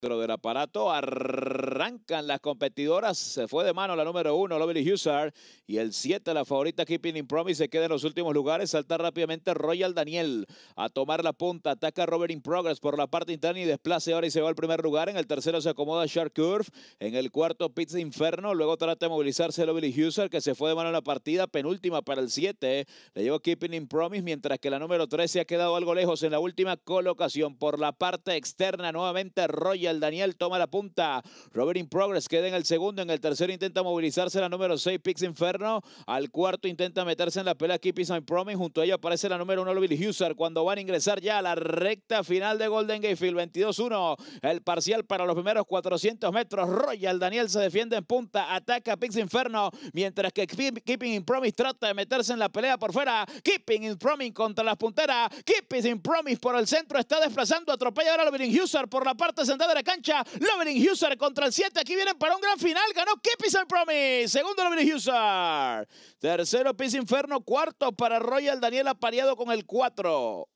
del aparato arrancan las competidoras. Se fue de mano la número uno, Lovely Hussard. Y el 7, la favorita Keeping in Promise, se queda en los últimos lugares. Salta rápidamente Royal Daniel a tomar la punta. Ataca Robert in Progress por la parte interna y desplace ahora y se va al primer lugar. En el tercero se acomoda Shark Curve. En el cuarto, Pizza Inferno. Luego trata de movilizarse Lovely Hussard, que se fue de mano en la partida. Penúltima para el 7. Le llegó Keeping in Promise, mientras que la número tres se ha quedado algo lejos en la última colocación. Por la parte externa, nuevamente Royal el Daniel toma la punta. Robert in Progress queda en el segundo. En el tercero intenta movilizarse la número 6, Pix Inferno. Al cuarto intenta meterse en la pelea Keep It Promise. Junto a ella aparece la número 1, Lovil Husser Cuando van a ingresar ya a la recta final de Golden Gatefield, 22-1. El parcial para los primeros 400 metros. Royal Daniel se defiende en punta. Ataca Pix Inferno. Mientras que Keeping in Promise trata de meterse en la pelea por fuera. Keeping in Promise contra las punteras. Keeping in Promise por el centro está desplazando. Atropella ahora a Lovil Huser por la parte central la cancha. Lovering Huser contra el 7. Aquí vienen para un gran final. Ganó Kipis el Promise. Segundo Lovering Huser. Tercero Piz Inferno. Cuarto para Royal Daniel apareado con el 4.